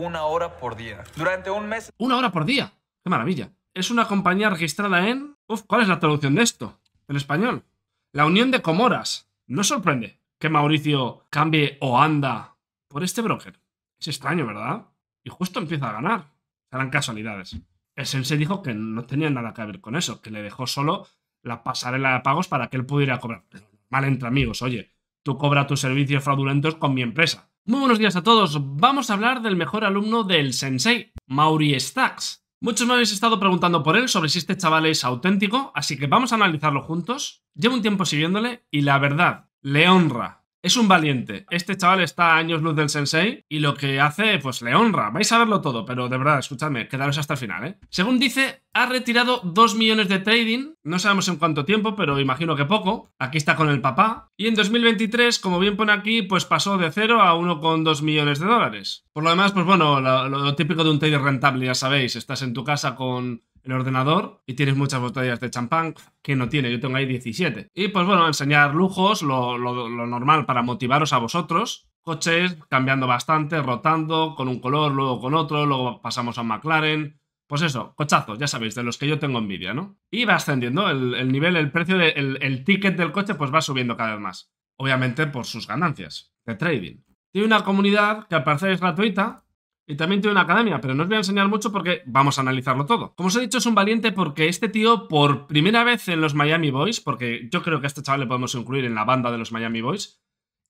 una hora por día. Durante un mes. ¡Una hora por día! ¡Qué maravilla! Es una compañía registrada en. Uf, ¿cuál es la traducción de esto? En español. La Unión de Comoras. No sorprende que Mauricio cambie o anda por este broker. Es extraño, ¿verdad? Y justo empieza a ganar. Serán casualidades. El sensei dijo que no tenía nada que ver con eso, que le dejó solo la pasarela de pagos para que él pudiera cobrar. Mal entre amigos, oye, tú cobras tus servicios fraudulentos con mi empresa. Muy buenos días a todos. Vamos a hablar del mejor alumno del sensei, Mauri Stacks. Muchos me habéis estado preguntando por él sobre si este chaval es auténtico, así que vamos a analizarlo juntos. Llevo un tiempo siguiéndole y la verdad, le honra es un valiente. Este chaval está a años luz del sensei y lo que hace, pues le honra. Vais a verlo todo, pero de verdad, escúchame, quedaros hasta el final, ¿eh? Según dice, ha retirado 2 millones de trading. No sabemos en cuánto tiempo, pero imagino que poco. Aquí está con el papá. Y en 2023, como bien pone aquí, pues pasó de 0 a 1,2 millones de dólares. Por lo demás, pues bueno, lo, lo típico de un trader rentable, ya sabéis. Estás en tu casa con el ordenador y tienes muchas botellas de champán que no tiene, yo tengo ahí 17. Y pues bueno, enseñar lujos, lo, normal para motivaros a vosotros. Coches cambiando bastante, rotando, con un color, luego con otro, luego pasamos a McLaren, pues eso, cochazos, ya sabéis, de los que yo tengo envidia, ¿no? Y va ascendiendo el, nivel, el precio, del el, ticket del coche, pues va subiendo cada vez más. Obviamente por sus ganancias de trading. Tiene una comunidad que al parecer es gratuita, y también tiene una academia, pero no os voy a enseñar mucho porque vamos a analizarlo todo. Como os he dicho, es un valiente porque este tío, por primera vez en los Miami Boys, porque yo creo que a este chaval le podemos incluir en la banda de los Miami Boys,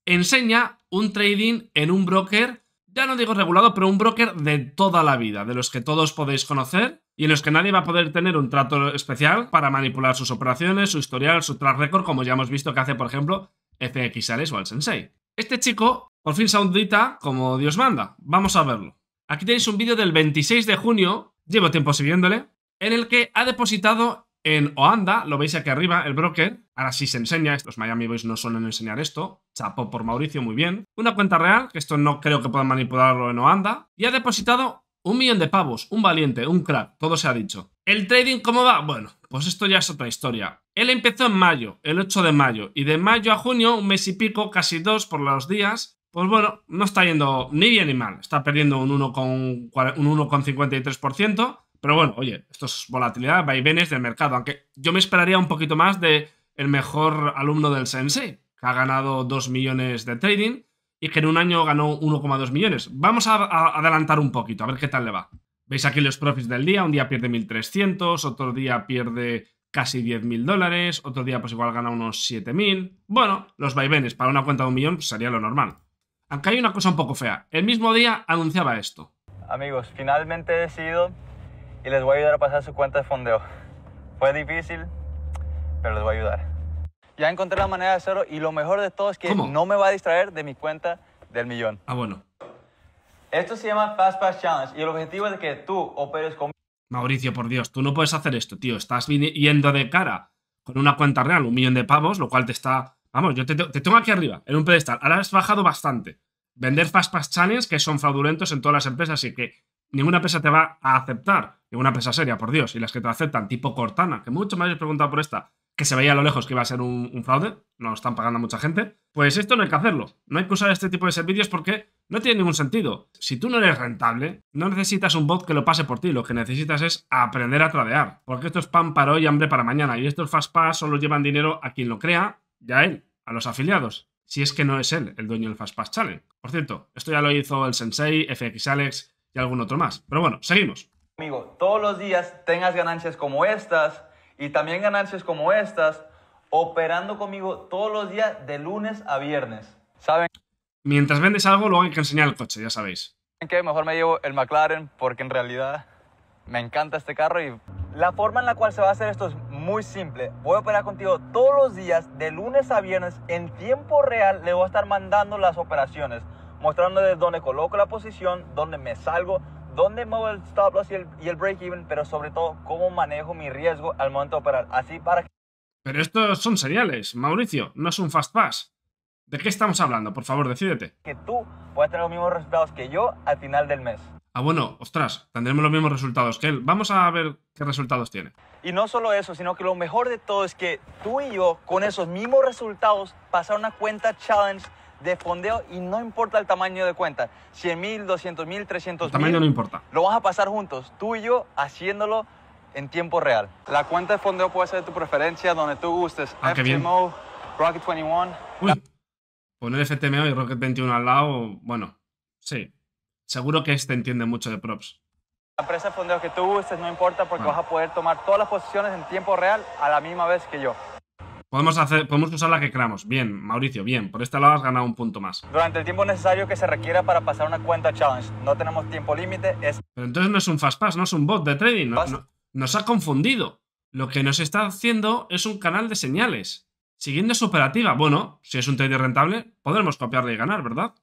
enseña un trading en un broker, ya no digo regulado, pero un broker de toda la vida, de los que todos podéis conocer y en los que nadie va a poder tener un trato especial para manipular sus operaciones, su historial, su track record, como ya hemos visto que hace, por ejemplo, FXLS o el Sensei. Este chico por fin se como Dios manda. Vamos a verlo. Aquí tenéis un vídeo del 26 de junio, llevo tiempo siguiéndole, en el que ha depositado en Oanda, lo veis aquí arriba, el broker. Ahora sí se enseña, estos Miami Boys no suelen enseñar esto. Chapo por Mauricio, muy bien. Una cuenta real, que esto no creo que puedan manipularlo en Oanda. Y ha depositado un millón de pavos, un valiente, un crack, todo se ha dicho. ¿El trading cómo va? Bueno, pues esto ya es otra historia. Él empezó en mayo, el 8 de mayo, y de mayo a junio, un mes y pico, casi dos por los días, pues bueno, no está yendo ni bien ni mal. Está perdiendo un 1,53%, pero bueno, oye, esto es volatilidad, vaivenes del mercado. Aunque yo me esperaría un poquito más de el mejor alumno del Sensei, que ha ganado 2 millones de trading y que en un año ganó 1,2 millones. Vamos a, adelantar un poquito, a ver qué tal le va. Veis aquí los profits del día, un día pierde 1.300, otro día pierde casi 10.000 dólares, otro día pues igual gana unos 7.000. Bueno, los vaivenes para una cuenta de un millón sería lo normal. Acá hay una cosa un poco fea. El mismo día anunciaba esto. Amigos, finalmente he decidido y les voy a ayudar a pasar su cuenta de fondeo. Fue difícil, pero les voy a ayudar. Ya encontré la manera de hacerlo y lo mejor de todo es que no me va a distraer de mi cuenta del millón. Ah, bueno. Esto se llama Fast Pass Challenge y el objetivo es que tú operes con... Mauricio, por Dios, tú no puedes hacer esto, tío. Estás yendo de cara con una cuenta real, un millón de pavos, lo cual te está Vamos, yo te, tengo aquí arriba, en un pedestal. Ahora has bajado bastante. Vender Fast que son fraudulentos en todas las empresas y que ninguna empresa te va a aceptar. una empresa seria, por Dios. Y las que te aceptan, tipo Cortana, que mucho me habéis preguntado por esta, que se veía a lo lejos que iba a ser un, fraude, no lo están pagando a mucha gente. Pues esto no hay que hacerlo. No hay que usar este tipo de servicios porque no tiene ningún sentido. Si tú no eres rentable, no necesitas un bot que lo pase por ti. Lo que necesitas es aprender a tradear. Porque esto es pan para hoy y hambre para mañana. Y estos Fastpass solo llevan dinero a quien lo crea ya él, a los afiliados, si es que no es él el dueño del Fastpass Challenge. Por cierto, esto ya lo hizo el Sensei, FX Alex y algún otro más. Pero bueno, seguimos. Amigo, todos los días tengas ganancias como estas y también ganancias como estas operando conmigo todos los días de lunes a viernes. ¿Saben? Mientras vendes algo, luego hay que enseñar el coche, ya sabéis. ¿En qué? Mejor me llevo el McLaren porque en realidad me encanta este carro y la forma en la cual se va a hacer estos muy simple. Voy a operar contigo todos los días, de lunes a viernes, en tiempo real. Le voy a estar mandando las operaciones, mostrándoles dónde coloco la posición, dónde me salgo, dónde muevo el stop loss y el, break even, pero sobre todo cómo manejo mi riesgo al momento de operar. Así para que... Pero estos son seriales, Mauricio, no es un fast pass. ¿De qué estamos hablando? Por favor, decídete. Que tú puedas tener los mismos resultados que yo al final del mes ah, bueno, ostras, tendremos los mismos resultados que él. Vamos a ver qué resultados tiene. Y no solo eso, sino que lo mejor de todo es que tú y yo, con esos mismos resultados, pasar una cuenta challenge de fondeo y no importa el tamaño de cuenta, 100.000, mil, 300.000. mil, Tamaño no importa. Lo vas a pasar juntos, tú y yo, haciéndolo en tiempo real. La cuenta de fondeo puede ser de tu preferencia, donde tú gustes. Ah, FTMO, Rocket 21. Uy, poner FTMO y Rocket 21 al lado, bueno, sí. Seguro que este entiende mucho de props. La empresa de fondeo que tú uses no importa porque vas a poder tomar todas las posiciones en tiempo real a la misma vez que yo. Podemos, hacer, podemos usar la que creamos. Bien, Mauricio, bien. Por este lado has ganado un punto más. Durante el tiempo necesario que se requiera para pasar una cuenta challenge. No tenemos tiempo límite. Es... Pero entonces no es un fast pass, no es un bot de trading. nos ha confundido. Lo que nos está haciendo es un canal de señales. Siguiendo su operativa. Bueno, si es un trading rentable, podremos copiarle y ganar, ¿verdad?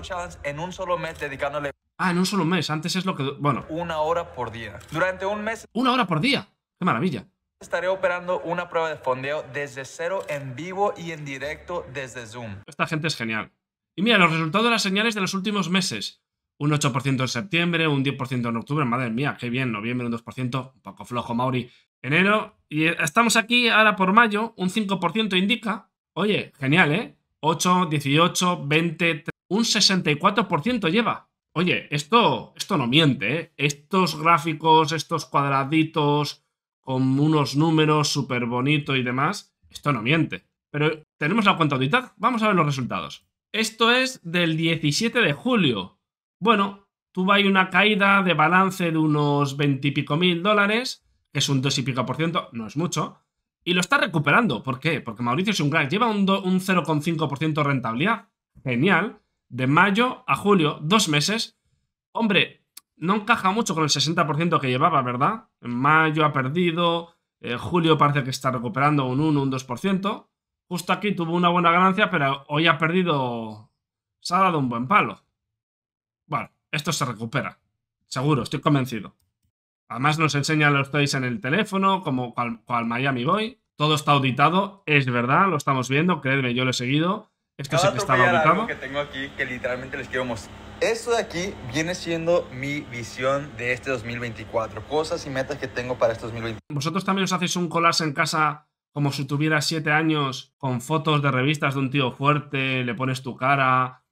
challenge en un solo mes dedicándole. Ah, en un solo mes. Antes es lo que. Bueno. Una hora por día. Durante un mes. Una hora por día. Qué maravilla. Estaré operando una prueba de fondeo desde cero en vivo y en directo desde Zoom. Esta gente es genial. Y mira, los resultados de las señales de los últimos meses. Un 8% en septiembre, un 10% en octubre. Madre mía, qué bien. Noviembre un 2%. Un poco flojo, Mauri. Enero. Y eh, estamos aquí ahora por mayo. Un 5% indica. Oye, genial, ¿eh? 8, 18, 20, un 64% lleva. Oye, esto, esto no miente, ¿eh? Estos gráficos, estos cuadraditos con unos números súper bonitos y demás, esto no miente. Pero tenemos la cuenta auditada, vamos a ver los resultados. Esto es del 17 de julio. Bueno, tuvo ahí una caída de balance de unos 20 pico mil dólares, que es un 2 y pico por ciento, no es mucho, y lo está recuperando. ¿Por qué? Porque Mauricio es un gran. lleva un, un 0,5% rentabilidad, genial, de mayo a julio, dos meses. Hombre, no encaja mucho con el 60% que llevaba, ¿verdad? En mayo ha perdido, en julio parece que está recuperando un 1, un 2%. Justo aquí tuvo una buena ganancia, pero hoy ha perdido... Se ha dado un buen palo. Bueno, esto se recupera. Seguro, estoy convencido. Además nos enseñan los trades en el teléfono, como cual, Miami Boy. Todo está auditado, es verdad, lo estamos viendo, creedme, yo lo he seguido. Esto es que estaba que tengo aquí que literalmente les quiero mostrar. Esto de aquí viene siendo mi visión de este 2024. Cosas y metas que tengo para este 2024. ¿Vosotros también os hacéis un collage en casa como si tuvieras 7 años con fotos de revistas de un tío fuerte, le pones tu cara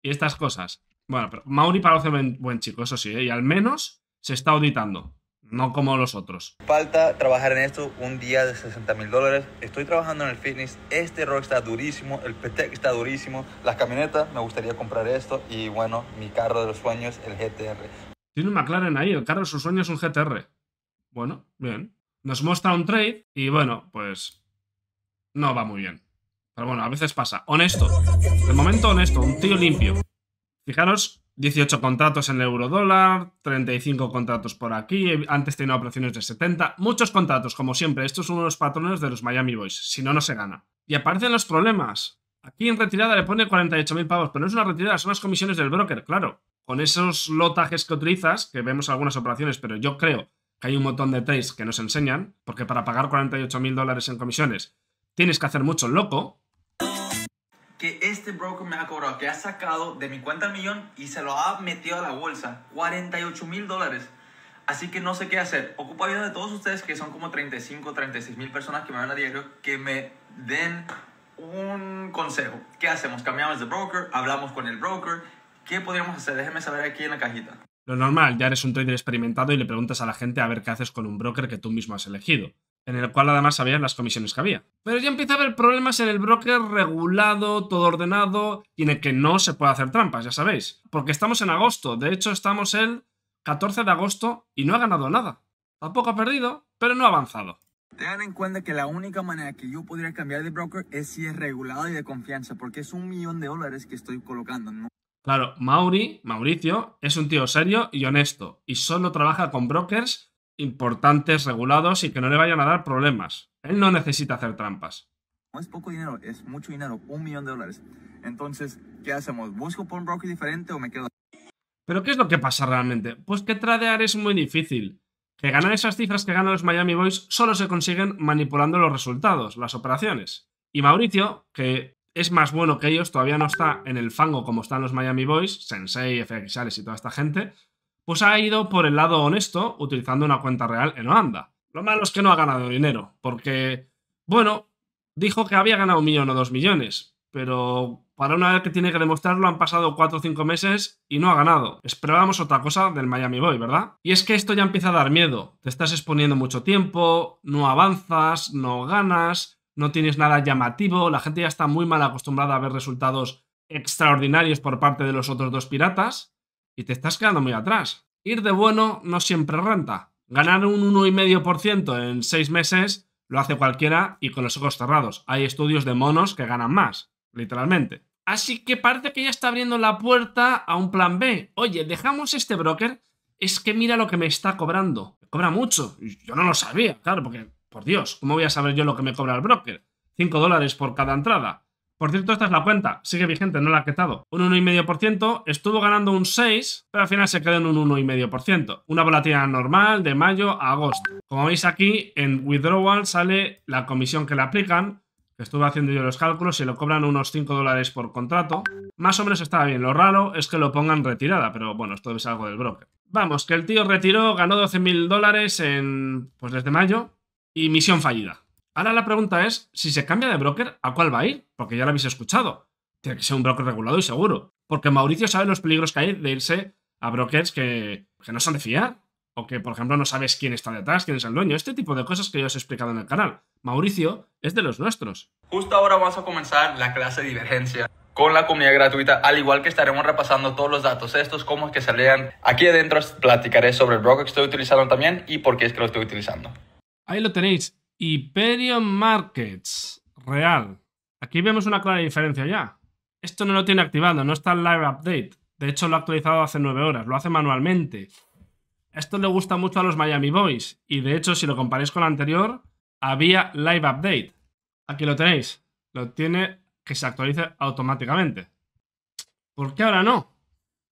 y estas cosas? Bueno, pero Mauri parece buen, buen chico, eso sí, ¿eh? y al menos se está auditando no como los otros. Falta trabajar en esto un día de 60 mil dólares. Estoy trabajando en el fitness. Este rock está durísimo, el PT e está durísimo, las camionetas, me gustaría comprar esto y bueno, mi carro de los sueños, el GTR. Tiene un McLaren ahí, el carro de sus sueños es un GTR. Bueno, bien. Nos muestra un trade y bueno, pues no va muy bien. Pero bueno, a veces pasa. Honesto. De momento honesto, un tío limpio. Fijaros 18 contratos en el dólar, 35 contratos por aquí, antes tenía operaciones de 70, muchos contratos, como siempre. estos son los patrones de los Miami Boys, si no, no se gana. Y aparecen los problemas. Aquí en retirada le pone 48.000 pavos, pero no es una retirada, son las comisiones del broker, claro. Con esos lotajes que utilizas, que vemos algunas operaciones, pero yo creo que hay un montón de trades que nos enseñan, porque para pagar 48.000 dólares en comisiones tienes que hacer mucho loco, que este broker me ha cobrado, que ha sacado de mi cuenta el millón y se lo ha metido a la bolsa. 48 mil dólares. Así que no sé qué hacer. Ocupo ayuda de todos ustedes, que son como 35, 36 mil personas que me ven a diario, que me den un consejo. ¿Qué hacemos? ¿Cambiamos de broker? ¿Hablamos con el broker? ¿Qué podríamos hacer? Déjenme saber aquí en la cajita. Lo normal, ya eres un trader experimentado y le preguntas a la gente a ver qué haces con un broker que tú mismo has elegido en el cual además sabías las comisiones que había. Pero ya empieza a haber problemas en el broker regulado, todo ordenado y en el que no se puede hacer trampas, ya sabéis. Porque estamos en agosto, de hecho estamos el 14 de agosto y no ha ganado nada. Tampoco ha perdido, pero no ha avanzado. Tengan en cuenta que la única manera que yo podría cambiar de broker es si es regulado y de confianza, porque es un millón de dólares que estoy colocando. ¿no? Claro, Mauri, Mauricio, es un tío serio y honesto y solo trabaja con brokers importantes, regulados y que no le vayan a dar problemas. Él no necesita hacer trampas. No es poco dinero, es mucho dinero, un millón de dólares. Entonces, ¿qué hacemos? ¿Busco por un broker diferente o me quedo? Pero ¿qué es lo que pasa realmente? Pues que tradear es muy difícil. Que ganar esas cifras que ganan los Miami Boys solo se consiguen manipulando los resultados, las operaciones. Y Mauricio, que es más bueno que ellos, todavía no está en el fango como están los Miami Boys, Sensei, FX y toda esta gente, pues ha ido por el lado honesto utilizando una cuenta real en Holanda. Lo malo es que no ha ganado dinero, porque, bueno, dijo que había ganado un millón o dos millones, pero para una vez que tiene que demostrarlo han pasado cuatro o cinco meses y no ha ganado. Esperábamos otra cosa del Miami Boy, ¿verdad? Y es que esto ya empieza a dar miedo. Te estás exponiendo mucho tiempo, no avanzas, no ganas, no tienes nada llamativo, la gente ya está muy mal acostumbrada a ver resultados extraordinarios por parte de los otros dos piratas y te estás quedando muy atrás. Ir de bueno no siempre renta. Ganar un 1,5% en 6 meses lo hace cualquiera y con los ojos cerrados. Hay estudios de monos que ganan más, literalmente. Así que parece que ya está abriendo la puerta a un plan B. Oye, dejamos este broker, es que mira lo que me está cobrando. cobra mucho. Yo no lo sabía, claro, porque, por Dios, ¿cómo voy a saber yo lo que me cobra el broker? 5 dólares por cada entrada. Por cierto, esta es la cuenta, sigue vigente, no la ha quitado. Un 1,5%, estuvo ganando un 6, pero al final se quedó en un 1,5%. Una volatilidad normal de mayo a agosto. Como veis aquí, en withdrawal sale la comisión que le aplican, estuve haciendo yo los cálculos y lo cobran unos 5 dólares por contrato. Más o menos estaba bien, lo raro es que lo pongan retirada, pero bueno, esto es algo del broker. Vamos, que el tío retiró, ganó 12.000 dólares en, pues desde mayo y misión fallida. Ahora la pregunta es, si se cambia de broker, ¿a cuál va a ir? Porque ya lo habéis escuchado. Tiene que ser un broker regulado y seguro. Porque Mauricio sabe los peligros que hay de irse a brokers que, que no son de fiar. O que, por ejemplo, no sabes quién está detrás, quién es el dueño. Este tipo de cosas que yo os he explicado en el canal. Mauricio es de los nuestros. Justo ahora vamos a comenzar la clase de divergencia con la comida gratuita, al igual que estaremos repasando todos los datos estos, cómo es que se Aquí adentro platicaré sobre el broker que estoy utilizando también y por qué es que lo estoy utilizando. Ahí lo tenéis, Hyperion Markets. Real. Aquí vemos una clara diferencia ya. Esto no lo tiene activado, no está en Live Update. De hecho, lo ha actualizado hace 9 horas, lo hace manualmente. Esto le gusta mucho a los Miami Boys. Y de hecho, si lo comparáis con el anterior, había Live Update. Aquí lo tenéis. Lo tiene que se actualice automáticamente. ¿Por qué ahora no?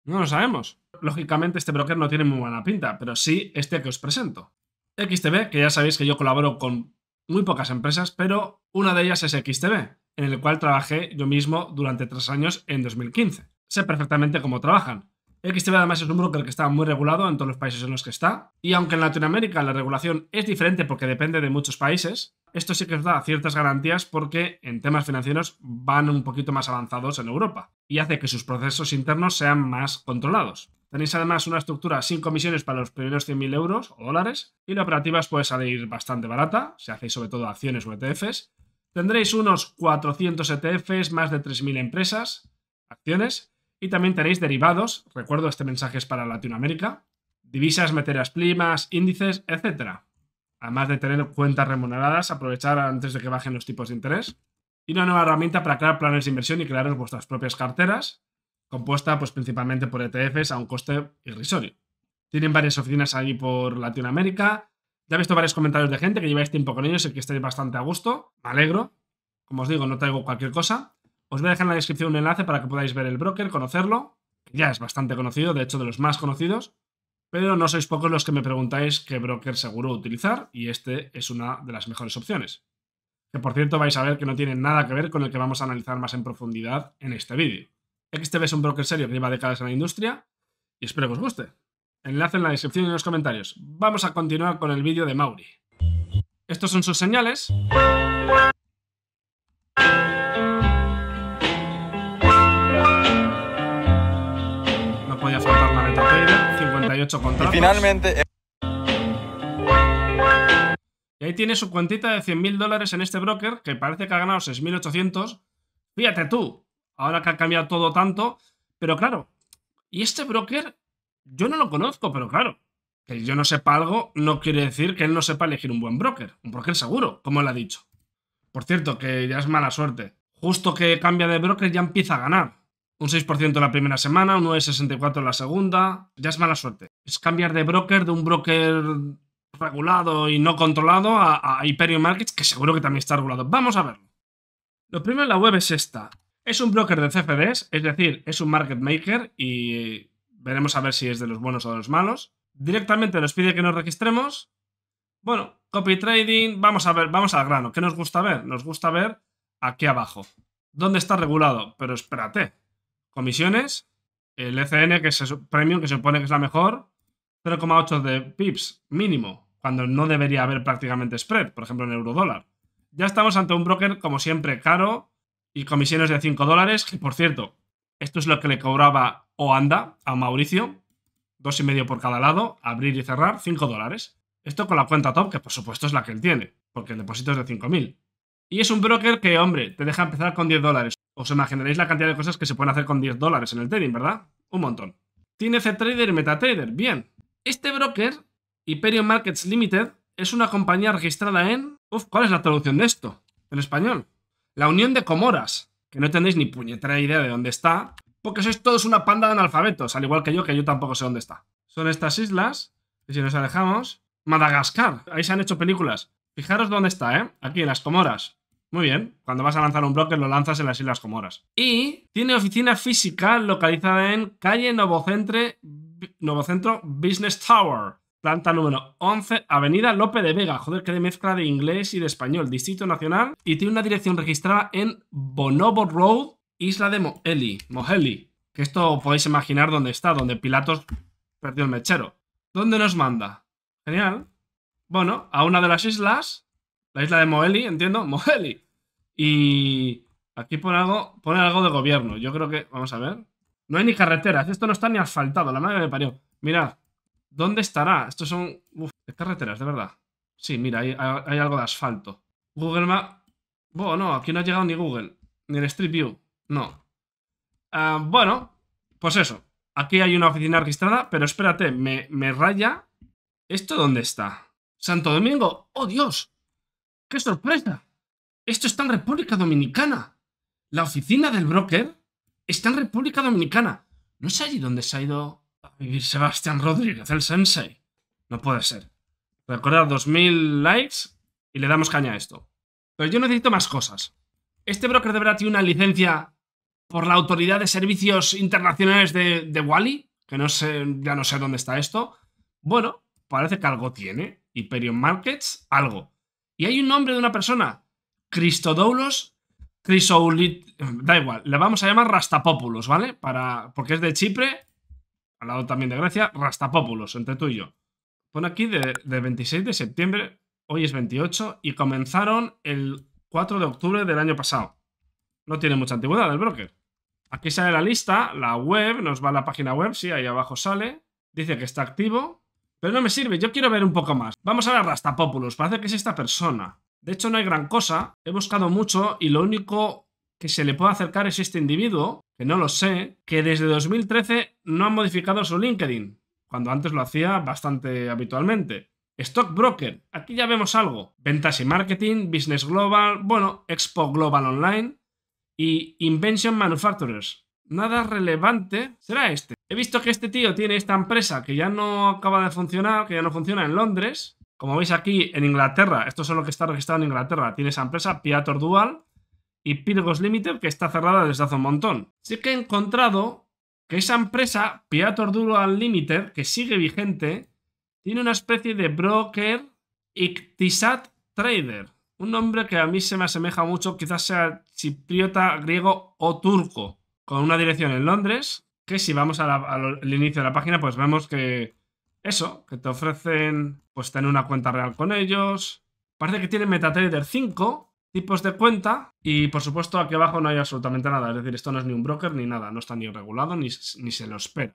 No lo sabemos. Lógicamente este broker no tiene muy buena pinta, pero sí este que os presento. XTB, que ya sabéis que yo colaboro con muy pocas empresas, pero una de ellas es XTB, en el cual trabajé yo mismo durante tres años en 2015. Sé perfectamente cómo trabajan. XTB además es un broker que está muy regulado en todos los países en los que está, y aunque en Latinoamérica la regulación es diferente porque depende de muchos países, esto sí que os da ciertas garantías porque en temas financieros van un poquito más avanzados en Europa y hace que sus procesos internos sean más controlados. Tenéis además una estructura sin comisiones para los primeros 100.000 euros o dólares y la operativa os puede salir bastante barata si hacéis sobre todo acciones o ETFs. Tendréis unos 400 ETFs, más de 3.000 empresas, acciones y también tenéis derivados, recuerdo este mensaje es para Latinoamérica, divisas, materias primas, índices, etc. Además de tener cuentas remuneradas, aprovechar antes de que bajen los tipos de interés. Y una nueva herramienta para crear planes de inversión y crear vuestras propias carteras, compuesta pues, principalmente por ETFs a un coste irrisorio. Tienen varias oficinas ahí por Latinoamérica. Ya he visto varios comentarios de gente que lleváis tiempo con ellos y que estáis bastante a gusto. Me alegro. Como os digo, no traigo cualquier cosa. Os voy a dejar en la descripción un enlace para que podáis ver el broker, conocerlo. ya es bastante conocido, de hecho de los más conocidos. Pero no sois pocos los que me preguntáis qué broker seguro utilizar y este es una de las mejores opciones. Que por cierto vais a ver que no tiene nada que ver con el que vamos a analizar más en profundidad en este vídeo. XTB es un broker serio que lleva décadas en la industria y espero que os guste. Enlace en la descripción y en los comentarios. Vamos a continuar con el vídeo de Mauri. Estos son sus señales. No podía faltar la 58 contratos. Y finalmente... Eh, y ahí tiene su cuentita de 100.000 dólares en este broker, que parece que ha ganado 6.800. Fíjate tú, ahora que ha cambiado todo tanto. Pero claro, y este broker, yo no lo conozco, pero claro, que yo no sepa algo no quiere decir que él no sepa elegir un buen broker, un broker seguro, como él ha dicho. Por cierto, que ya es mala suerte. Justo que cambia de broker ya empieza a ganar. Un 6% la primera semana, un 9,64 la segunda. Ya es mala suerte. Es cambiar de broker, de un broker regulado y no controlado a, a Hyperion Markets, que seguro que también está regulado. Vamos a verlo. Lo primero en la web es esta. Es un broker de CFDs, es decir, es un market maker y veremos a ver si es de los buenos o de los malos. Directamente nos pide que nos registremos. Bueno, copy trading, vamos a ver, vamos al grano. ¿Qué nos gusta ver? Nos gusta ver aquí abajo. ¿Dónde está regulado? Pero espérate. Comisiones, el ECN, que es el premium, que se supone que es la mejor, 0,8 de pips mínimo, cuando no debería haber prácticamente spread, por ejemplo en eurodólar. Ya estamos ante un broker, como siempre, caro, y comisiones de 5 dólares, que por cierto, esto es lo que le cobraba Oanda a Mauricio, dos y medio por cada lado, abrir y cerrar, 5 dólares. Esto con la cuenta top, que por supuesto es la que él tiene, porque el depósito es de 5.000. Y es un broker que, hombre, te deja empezar con 10 dólares. Os imaginaréis la cantidad de cosas que se pueden hacer con 10 dólares en el trading, ¿verdad? Un montón. Tiene C-Trader y MetaTrader, bien. Este broker, Hyperion Markets Limited, es una compañía registrada en... Uf, ¿cuál es la traducción de esto? En español. La Unión de Comoras, que no tenéis ni puñetera idea de dónde está, porque sois todos una panda de analfabetos, al igual que yo, que yo tampoco sé dónde está. Son estas islas, y si nos alejamos... Madagascar, ahí se han hecho películas. Fijaros dónde está, ¿eh? Aquí, en las Comoras. Muy bien, cuando vas a lanzar un bloque lo lanzas en las Islas Comoras. Y tiene oficina física localizada en calle Novocentre, Novocentro Business Tower planta número 11, Avenida Lope de Vega. Joder, qué de mezcla de inglés y de español. Distrito Nacional. Y tiene una dirección registrada en Bonobo Road, isla de Moheli. Moheli. Que esto podéis imaginar dónde está, donde Pilatos perdió el mechero. ¿Dónde nos manda? Genial. Bueno, a una de las islas. La isla de Moheli, entiendo. Moheli. Y aquí pone algo, pone algo de gobierno. Yo creo que... Vamos a ver. No hay ni carreteras. Esto no está ni asfaltado. La madre me parió. Mirad. ¿Dónde estará? Estos son... Uf, carreteras, de verdad. Sí, mira, hay, algo de asfalto. Google Maps... Bueno, oh, no, aquí no ha llegado ni Google. Ni el Street View. No. Ah, bueno, pues eso. Aquí hay una oficina registrada, pero espérate, me, raya. ¿Esto dónde está? ¿Santo Domingo? ¡Oh, Dios! ¡Qué sorpresa! Esto está en República Dominicana. La oficina del broker está en República Dominicana. ¿No sé allí dónde se ha ido Sebastián Rodríguez, el sensei. No puede ser. Recordad, 2000 likes y le damos caña a esto. Pero yo necesito más cosas. Este broker deberá tener una licencia por la Autoridad de Servicios Internacionales de, Wally, que no sé, ya no sé dónde está esto. Bueno, parece que algo tiene. Hyperion Markets, algo. Y hay un nombre de una persona, Cristodoulos Crisoulit... Da igual, le vamos a llamar Rastapopulos, ¿vale? Para, porque es de Chipre al lado también de Grecia, Rastapopulos, entre tú y yo. Pone aquí de, 26 de septiembre, hoy es 28, y comenzaron el 4 de octubre del año pasado. No tiene mucha antigüedad el broker. Aquí sale la lista, la web, nos va a la página web, sí, ahí abajo sale. Dice que está activo, pero no me sirve, yo quiero ver un poco más. Vamos a ver Rastapopulos, parece que es esta persona. De hecho, no hay gran cosa, he buscado mucho y lo único que se le puede acercar es este individuo, que no lo sé, que desde 2013 no ha modificado su LinkedIn, cuando antes lo hacía bastante habitualmente. Stockbroker, aquí ya vemos algo. Ventas y marketing, Business Global, bueno, Expo Global Online y Invention Manufacturers. Nada relevante será este. He visto que este tío tiene esta empresa que ya no acaba de funcionar, que ya no funciona en Londres. Como veis aquí, en Inglaterra, esto es lo que está registrado en Inglaterra, tiene esa empresa, Piator Dual, y Pirgos Limited, que está cerrada desde hace un montón. Sí que he encontrado que esa empresa, Piator Duro Limited que sigue vigente, tiene una especie de broker Ictisat Trader. Un nombre que a mí se me asemeja mucho, quizás sea chipriota, griego o turco, con una dirección en Londres, que si vamos al inicio de la página, pues vemos que eso, que te ofrecen pues tener una cuenta real con ellos. Parece que tiene MetaTrader 5, tipos de cuenta y por supuesto aquí abajo no hay absolutamente nada, es decir, esto no es ni un broker ni nada, no está ni regulado ni, se lo espera.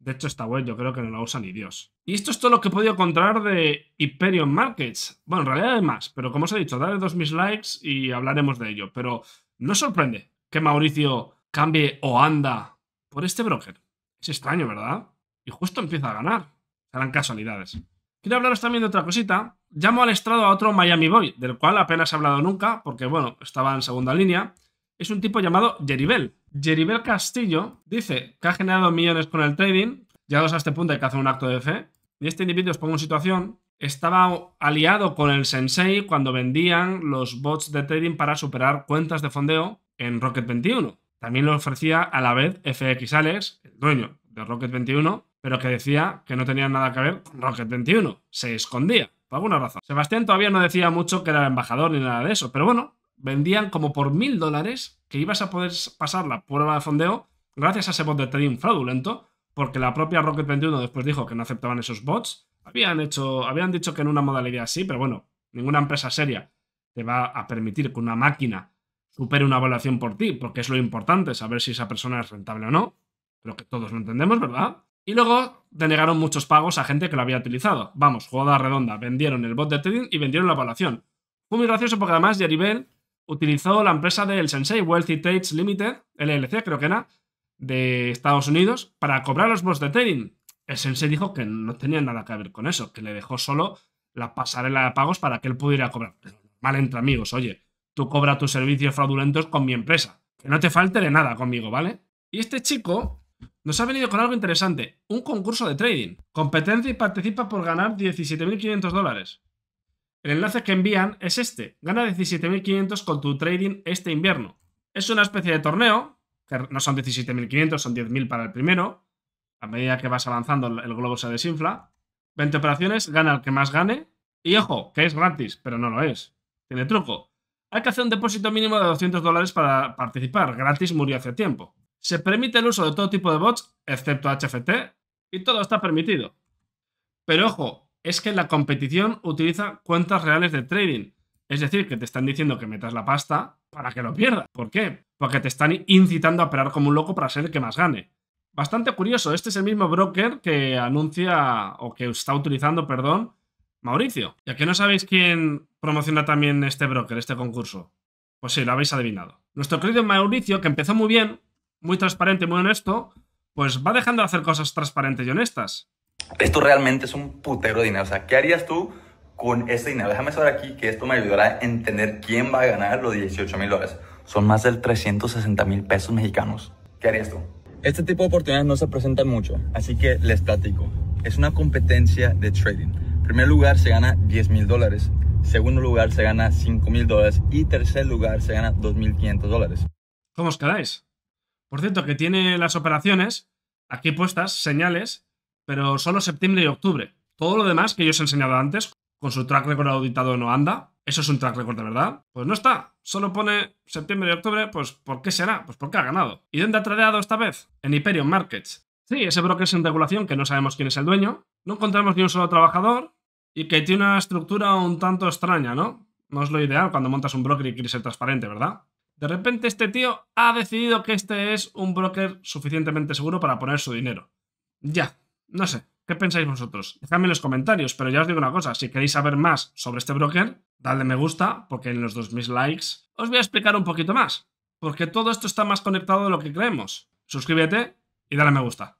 De hecho, esta web yo creo que no la usa ni Dios. Y esto es todo lo que he podido encontrar de Hyperion Markets. Bueno, en realidad hay más, pero como os he dicho, dale dos mis likes y hablaremos de ello. Pero no sorprende que Mauricio cambie o anda por este broker. Es extraño, ¿verdad? Y justo empieza a ganar. Serán casualidades. Quiero hablaros también de otra cosita. Llamo al estrado a otro Miami Boy, del cual apenas he hablado nunca, porque bueno, estaba en segunda línea. Es un tipo llamado Jeribel. Jeribel Castillo dice que ha generado millones con el trading. Llegados a este punto hay que hacer un acto de fe. Y este individuo, os pongo en situación, estaba aliado con el Sensei cuando vendían los bots de trading para superar cuentas de fondeo en Rocket 21. También lo ofrecía a la vez FX Alex, el dueño de Rocket 21, pero que decía que no tenía nada que ver con Rocket 21. Se escondía, por alguna razón. Sebastián todavía no decía mucho que era embajador ni nada de eso, pero bueno, vendían como por mil dólares que ibas a poder pasar la prueba de fondeo gracias a ese bot de trading fraudulento, porque la propia Rocket 21 después dijo que no aceptaban esos bots. Habían, hecho, habían dicho que en una modalidad sí, pero bueno, ninguna empresa seria te va a permitir que una máquina supere una evaluación por ti, porque es lo importante, saber si esa persona es rentable o no. pero que todos lo entendemos, ¿verdad? Y luego denegaron muchos pagos a gente que lo había utilizado. Vamos, jugada redonda. Vendieron el bot de trading y vendieron la evaluación. Fue muy gracioso porque además Jerry Bell utilizó la empresa del Sensei Wealthy Trades Limited, LLC creo que era, de Estados Unidos, para cobrar los bots de trading. El Sensei dijo que no tenía nada que ver con eso, que le dejó solo la pasarela de pagos para que él pudiera cobrar. Mal entre amigos, oye, tú cobra tus servicios fraudulentos con mi empresa. Que no te falte de nada conmigo, ¿vale? Y este chico nos ha venido con algo interesante, un concurso de trading. Competencia y participa por ganar 17.500 dólares. El enlace que envían es este, gana 17.500 con tu trading este invierno. Es una especie de torneo, que no son 17.500, son 10.000 para el primero. A medida que vas avanzando el globo se desinfla. 20 operaciones, gana el que más gane. Y ojo, que es gratis, pero no lo es. Tiene truco. Hay que hacer un depósito mínimo de 200 dólares para participar. Gratis murió hace tiempo. Se permite el uso de todo tipo de bots, excepto HFT, y todo está permitido. Pero ojo, es que la competición utiliza cuentas reales de trading. Es decir, que te están diciendo que metas la pasta para que lo pierdas. ¿Por qué? Porque te están incitando a operar como un loco para ser el que más gane. Bastante curioso, este es el mismo broker que anuncia o que está utilizando, perdón, Mauricio. Ya que no sabéis quién promociona también este broker, este concurso. Pues sí, lo habéis adivinado. Nuestro querido Mauricio, que empezó muy bien, muy transparente, muy honesto, pues va dejando de hacer cosas transparentes y honestas. Esto realmente es un putero de dinero. O sea, ¿qué harías tú con este dinero? Déjame saber aquí que esto me ayudará a entender quién va a ganar los 18 mil dólares. Son más de 360 mil pesos mexicanos. ¿Qué harías tú? Este tipo de oportunidades no se presentan mucho, así que les platico. Es una competencia de trading. En primer lugar se gana 10 mil dólares, segundo lugar se gana 5 mil dólares y tercer lugar se gana 2.500 dólares. ¿Cómo os quedáis? Por cierto, que tiene las operaciones aquí puestas, señales, pero solo septiembre y octubre. Todo lo demás que yo os he enseñado antes, con su track record auditado no anda. Eso es un track record de verdad. Pues no está. Solo pone septiembre y octubre. Pues ¿por qué será? Pues porque ha ganado. ¿Y dónde ha tradeado esta vez? En Hyperion Markets. Sí, ese broker sin regulación que no sabemos quién es el dueño. No encontramos ni un solo trabajador. Y que tiene una estructura un tanto extraña, ¿no? No es lo ideal cuando montas un broker y quieres ser transparente, ¿verdad? De repente este tío ha decidido que este es un broker suficientemente seguro para poner su dinero. Ya, no sé, ¿qué pensáis vosotros? Dejadme en los comentarios, pero ya os digo una cosa, si queréis saber más sobre este broker, dadle me gusta, porque en los 2000 likes os voy a explicar un poquito más, porque todo esto está más conectado de lo que creemos. Suscríbete y dale me gusta.